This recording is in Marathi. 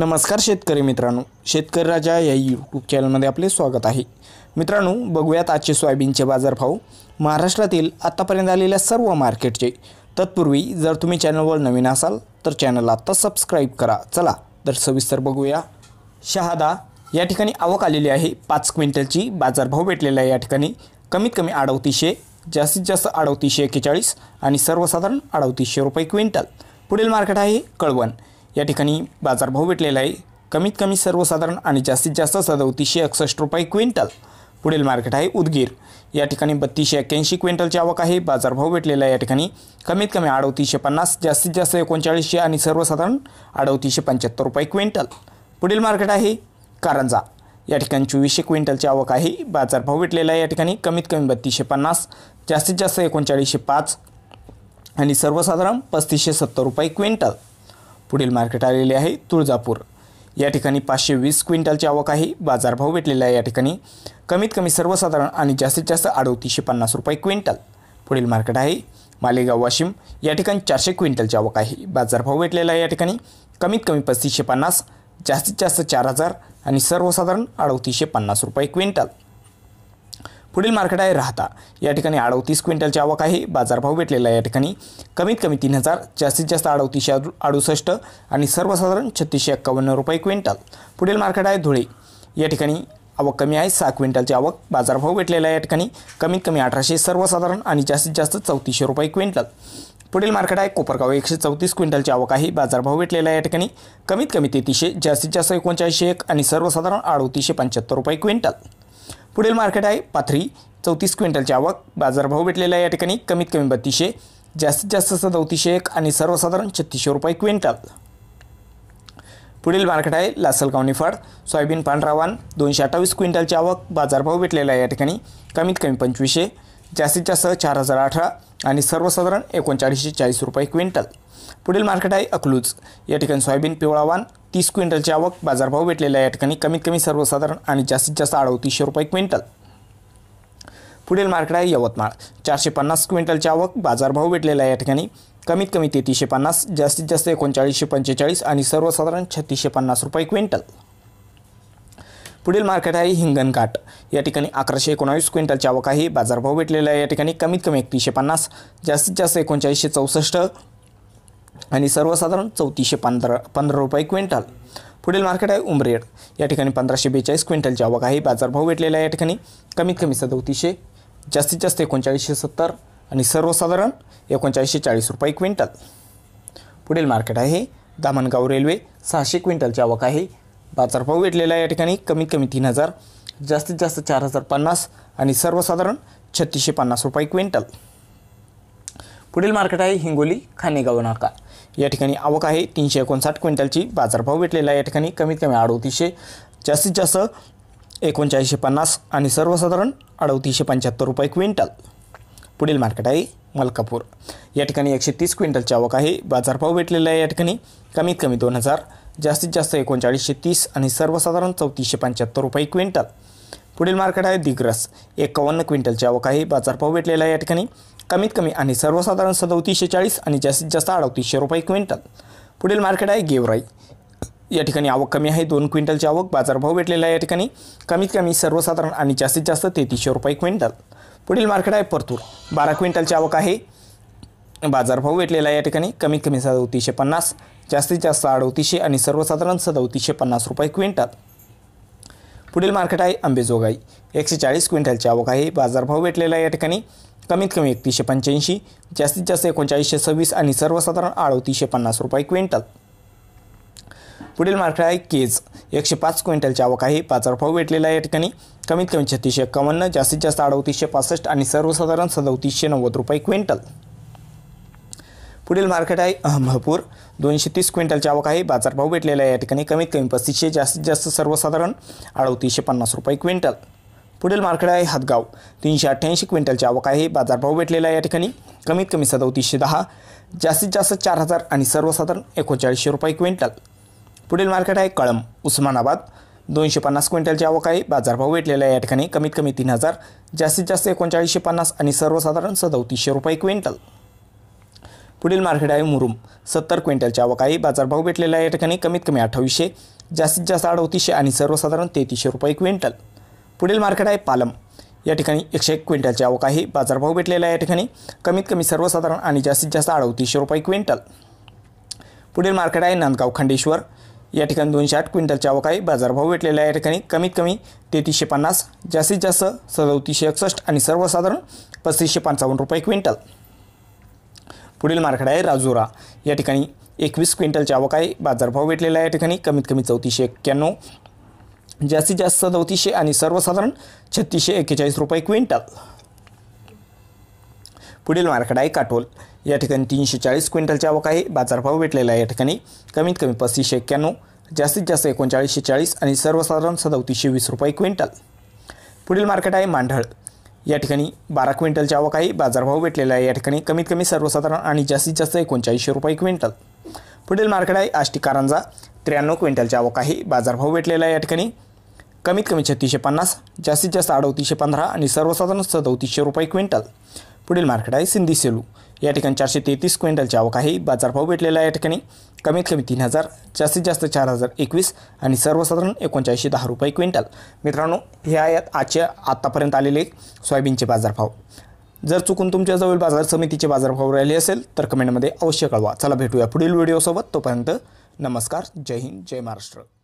नमस्कार शेतकरी मित्रांनो शेतकरी राजा या यूट्यूब चॅनलमध्ये आपले स्वागत आहे मित्रांनो बघूयात आजचे सोयाबीनचे बाजारभाव महाराष्ट्रातील आत्तापर्यंत आलेल्या सर्व मार्केटचे तत्पूर्वी जर तुम्ही चॅनलवर नवीन असाल तर चॅनलला आत्ता सबस्क्राईब करा चला तर सविस्तर बघूया शहादा या ठिकाणी आवक आलेली आहे पाच क्विंटलची बाजारभाव भेटलेला आहे या ठिकाणी कमीत कमी अडवतीसशे जास्तीत जास्त अडवतीसशे एक्केचाळीस आणि सर्वसाधारण अडवतीसशे रुपये क्विंटल पुढील मार्केट आहे कळवण या ठिकाणी बाजारभाव भेटलेला आहे कमीत कमी सर्वसाधारण आणि जास्तीत जास्त सदतीसशे एकसष्ट रुपये क्विंटल पुढील मार्केट आहे उदगीर या ठिकाणी बत्तीसशे एक्क्याऐंशी क्विंटलची आवक आहे बाजारभाव भेटलेला आहे या ठिकाणी कमीत कमी अडोतीसशे पन्नास जास्तीत जास्त एकोणचाळीसशे आणि सर्वसाधारण अडवतीसशे पंच्याहत्तर रुपये क्विंटल पुढील मार्केट आहे कारंजा या ठिकाणी चोवीसशे क्विंटलची आवक आहे बाजारभाव भेटलेला आहे या ठिकाणी कमीत कमी बत्तीसशे पन्नास जास्तीत जास्त एकोणचाळीसशे पाच आणि सर्वसाधारण पस्तीसशे सत्तर रुपये क्विंटल पुढील मार्केट आलेले आहे तुळजापूर या ठिकाणी पाचशे वीस क्विंटलची आवक आहे बाजारभाव भेटलेला आहे या ठिकाणी कमीत कमी सर्वसाधारण आणि जास्तीत जास्त अडोतीसशे पन्नास रुपये क्विंटल पुढील मार्केट आहे मालेगाव वाशिम या ठिकाणी चारशे क्विंटलची आवक आहे बाजारभाव भेटलेला आहे या ठिकाणी कमीत कमी पस्तीसशे पन्नास जास्तीत जास्त चार हजार आणि सर्वसाधारण अडोतीसशे पन्नास रुपये क्विंटल पुढील मार्केट आहे राहता या ठिकाणी अडवतीस क्विंटलची आवक आहे बाजारभाव भेटलेला आहे या ठिकाणी कमीत कमी तीन हजार जास्तीत जास्त अडू अडुसष्ट आणि सर्वसाधारण छत्तीसशे एक्कावन्न रुपये क्विंटल पुढील मार्केट आहे धुळे या ठिकाणी आवक कमी आहे सहा क्विंटलची आवक बाजारभाव भेटलेला आहे या ठिकाणी कमीत कमी अठराशे सर्वसाधारण आणि जास्तीत जास्त चौतीसशे रुपये क्विंटल पुढील मार्केट आहे कोपरगाव एकशे चौतीस क्विंटलची आवक आहे बाजारभाव भेटलेला आहे या ठिकाणी कमीत कमी तेतीसशे जास्तीत जास्त एकोणचाळीसशे एक आणि सर्वसाधारण अडतीसशे पंच्याहत्तर रुपये क्विंटल पुढील मार्केट आहे पाथरी चौतीस क्विंटलची आवक बाजारभाव भेटलेला आहे या ठिकाणी कमीत कमी बत्तीसशे जास्तीत जास्त सदौतीसशे एक आणि सर्वसाधारण छत्तीसशे रुपये क्विंटल पुढील मार्केट आहे लासलगाव निफाड सोयाबीन पांढरा वन दोनशे अठ्ठावीस क्विंटलची आवक बाजारभाव भेटलेला आहे या ठिकाणी कमीत कमी पंचवीसशे जास्तीत जास्त चार हजार अठरा आणि सर्वसाधारण एकोणचाळीसशे चाळीस रुपये क्विंटल पुढील मार्केट आहे अकलूज या ठिकाणी सोयाबीन पिवळा वन तीस क्विंटलची आवक बाजारभाव भेटलेला आहे या ठिकाणी कमीत कमी सर्वसाधारण आणि जास्तीत जास्त अडतीसशे रुपये क्विंटल पुढील मार्केट आहे यवतमाळ चारशे पन्नास क्विंटलची आवक बाजारभाव भेटलेला आहे या ठिकाणी कमीत कमी तेतीसशे पन्नास जास्तीत जास्त एकोणचाळीसशे पंचेचाळीस आणि सर्वसाधारण छत्तीसशे पन्नास रुपये क्विंटल पुढील मार्केट आहे हिंगणघाट या ठिकाणी अकराशे एकोणावीस क्विंटलची आवक आहे बाजारभाव भेटलेला आहे या ठिकाणी कमीत कमी एकतीसशे पन्नास जास्तीत जास्त एकोणचाळीसशे चौसष्ट आणि सर्वसाधारण चौतीसशे पंधरा पंधरा रुपये क्विंटल पुढील मार्केट आहे उमरेड या ठिकाणी पंधराशे बेचाळीस क्विंटलची आवक आहे बाजारभाव भेटलेला आहे या ठिकाणी कमीत कमी सदोतीसशे जास्तीत जास्त एकोणचाळीसशे सत्तर आणि सर्वसाधारण एकोणचाळीसशे चाळीस रुपये क्विंटल पुढील मार्केट आहे दामणगाव रेल्वे सहाशे क्विंटलची आवक आहे बाजारभाव भेटलेला आहे या ठिकाणी कमीत कमी तीन हजार जास्तीत जास्त चार हजार पन्नास आणि सर्वसाधारण छत्तीसशे पन्नास रुपये क्विंटल पुढील मार्केट आहे हिंगोली खानेगाव नाका या ठिकाणी आवक आहे तीनशे एकोणसाठ क्विंटलची बाजारभाव भेटलेला आहे या ठिकाणी कमीत कमी अडोतीसशे जास्तीत जास्त एकोणचाळीसशे पन्नास आणि सर्वसाधारण अडोतीसशे पंच्याहत्तर रुपये क्विंटल पुढील मार्केट आहे मलकापूर या ठिकाणी एकशे तीस क्विंटलची आवक आहे बाजारभाव भेटलेला आहे या ठिकाणी कमीत कमी दोन हजार जास्तीत जास्त एकोणचाळीसशे तीस आणि सर्वसाधारण चौतीसशे पंच्याहत्तर रुपये क्विंटल पुढील मार्केट आहे दिग्रस एकावन्न क्विंटलची आवक आहे बाजारभाव भेटलेला आहे या ठिकाणी कमीत कमी आणि सर्वसाधारण सदोतीसशे चाळीस आणि जास्तीत जास्त अडतीसशे रुपये क्विंटल पुढील मार्केट आहे गेवराई या ठिकाणी आवक कमी आहे दोन क्विंटलची आवक बाजारभाव भेटलेला आहे या ठिकाणी कमीत कमी सर्वसाधारण आणि जास्तीत जास्त तेहतीसशे रुपये क्विंटल पुढील मार्केट आहे परतूर बारा क्विंटलची आवक आहे बाजारभाव भेटलेला आहे या ठिकाणी कमीत कमी सदोतीसशे पन्नास जास्तीत जास्त अडतीसशे आणि सर्वसाधारण सदोतीसशे पन्नास रुपये क्विंटल पुढील मार्केट आहे अंबेजोगाई एकशे चाळीस क्विंटलची आवक आहे बाजारभाव भेटलेला या ठिकाणी कमीत कमी एकतीसशे पंच्याऐंशी जास्तीत जास्त एकोणचाळीसशे सव्वीस आणि सर्वसाधारण अडतीसशे पन्नास रुपये क्विंटल पुढील मार्केट आहे केज एकशे पाच क्विंटलची आवक आहे बाजारभाव भेटलेला या ठिकाणी कमीत कमी छत्तीसशे एक्कावन्न जास्तीत जास्त अडतीसशे पासष्ट आणि सर्वसाधारण सदतीसशे नव्वद रुपये क्विंटल पुढील मार्केट आहे अहमदपूर दोनशे तीस क्विंटलची आवक आहे बाजारभाव भेटलेला आहे या ठिकाणी कमीत कमी पस्तीसशे जास्तीत जास्त सर्वसाधारण अडतीसशे पन्नास रुपये क्विंटल पुढील मार्केट आहे हातगाव तीनशे अठ्ठ्याऐंशी क्विंटलची आवक आहे बाजारभाव भेटलेला आहे या ठिकाणी कमीत कमी सदोतीसशे दहा जास्तीत जास्त चार हजार आणि सर्वसाधारण एकोणचाळीसशे रुपये क्विंटल पुढील मार्केट आहे कळम उस्मानाबाद दोनशे पन्नास क्विंटलची आवक आहे बाजारभाव भेटलेला आहे या ठिकाणी कमीत कमी तीन हजार जास्तीत जास्त एकोणचाळीसशे पन्नास आणि सर्वसाधारण सदोतीसशे रुपये क्विंटल पुढील मार्केट आहे मुरुम सत्तर क्विंटलच्या आवक आहे बाजारभाव भेटलेला आहे या ठिकाणी कमीत कमी अठ्ठावीसशे जास्तीत जास्त अडतीसशे आणि सर्वसाधारण तेहतीसशे रुपये क्विंटल पुढील मार्केट आहे पालम या ठिकाणी एकशे एक क्विंटलची आवक आहे बाजारभाव भेटलेला आहे या ठिकाणी कमीत कमी सर्वसाधारण आणि जास्तीत जास्त अडतीसशे रुपये क्विंटल पुढील मार्केट आहे नांदगाव खंडेश्वर या ठिकाणी दोनशे आठ क्विंटलची आवक आहे बाजारभाव भेटलेला आहे या ठिकाणी कमीत कमी तेहतीसशे पन्नास जास्तीत जास्त सदतीसशे एकसष्ट आणि सर्वसाधारण पस्तीसशे पंचावन्न रुपये क्विंटल पुढील मार्केट आहे राजुरा या ठिकाणी एकवीस क्विंटलचे आवक आहे बाजारभाव भेटलेला आहे या ठिकाणी कमीत कमी चौतीसशे एक्क्याण्णव जास्तीत जास्त चौतीसशे आणि सर्वसाधारण छत्तीसशे एक्केचाळीस रुपये क्विंटल पुढील मार्केट आहे काटोल या ठिकाणी तीनशे चाळीस क्विंटलची आवक आहे बाजारभाव भेटलेला आहे या ठिकाणी कमीत कमी पस्तीसशे एक्क्याण्णव जास्तीत जास्त एकोणचाळीसशे चाळीस आणि सर्वसाधारण सदौतीसशे वीस रुपये क्विंटल पुढील मार्केट आहे मांढळ या ठिकाणी बारा क्विंटलची आवक आहे बाजारभाव भेटलेला आहे या ठिकाणी कमीत कमी सर्वसाधारण आणि जास्तीत जास्त एकोणचाळीसशे रुपये क्विंटल पुढील मार्केट आहे आष्टी कारंजा त्र्याण्णव क्विंटलची आवक आहे बाजारभाव भेटलेला आहे या ठिकाणी कमीत कमी छत्तीसशे पन्नास जास्तीत जास्त अडतीसशे पंधरा आणि सर्वसाधारण सदतीसशे रुपये क्विंटल पुढील मार्केट आहे सिंधी सेलू या ठिकाणी चारशे तेहतीस क्विंटलची आवक आहे बाजारभाव भेटलेला आहे या ठिकाणी कमीत कमी तीन हजार जास्तीत जास्त चार हजार एकवीस आणि सर्वसाधारण एकोणचाळीसशे दहा रुपये क्विंटल मित्रांनो हे आहेत आजच्या आत्तापर्यंत आलेले सोयाबीनचे बाजारभाव जर चुकून तुमच्याजवळ बाजार समितीचे बाजारभाव राहिले असेल तर कमेंटमध्ये अवश्य कळवा चला भेटूया पुढील व्हिडिओसोबत तोपर्यंत नमस्कार जय हिंद जय महाराष्ट्र